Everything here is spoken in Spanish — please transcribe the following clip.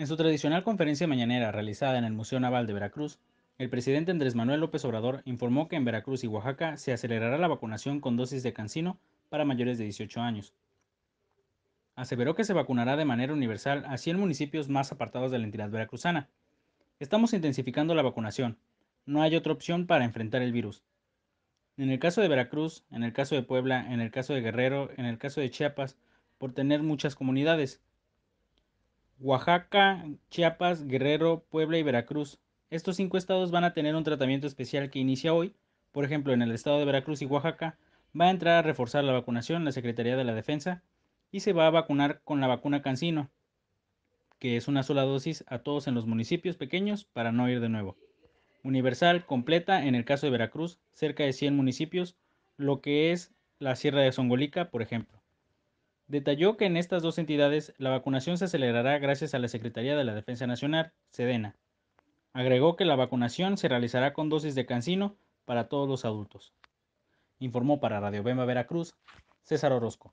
En su tradicional conferencia mañanera realizada en el Museo Naval de Veracruz, el presidente Andrés Manuel López Obrador informó que en Veracruz y Oaxaca se acelerará la vacunación con dosis de cancino para mayores de 18 años. Aseveró que se vacunará de manera universal a 100 municipios más apartados de la entidad veracruzana. Estamos intensificando la vacunación. No hay otra opción para enfrentar el virus. En el caso de Veracruz, en el caso de Puebla, en el caso de Guerrero, en el caso de Chiapas, por tener muchas comunidades, Oaxaca, Chiapas, Guerrero, Puebla y Veracruz. Estos cinco estados van a tener un tratamiento especial que inicia hoy. Por ejemplo, en el estado de Veracruz y Oaxaca va a entrar a reforzar la vacunación la Secretaría de la Defensa y se va a vacunar con la vacuna Cancino, que es una sola dosis a todos en los municipios pequeños para no ir de nuevo. Universal completa en el caso de Veracruz, cerca de 100 municipios, lo que es la Sierra de Zongolica, por ejemplo. Detalló que en estas dos entidades la vacunación se acelerará gracias a la Secretaría de la Defensa Nacional, Sedena. Agregó que la vacunación se realizará con dosis de cancino para todos los adultos. Informó para Radio Bema Veracruz César Orozco.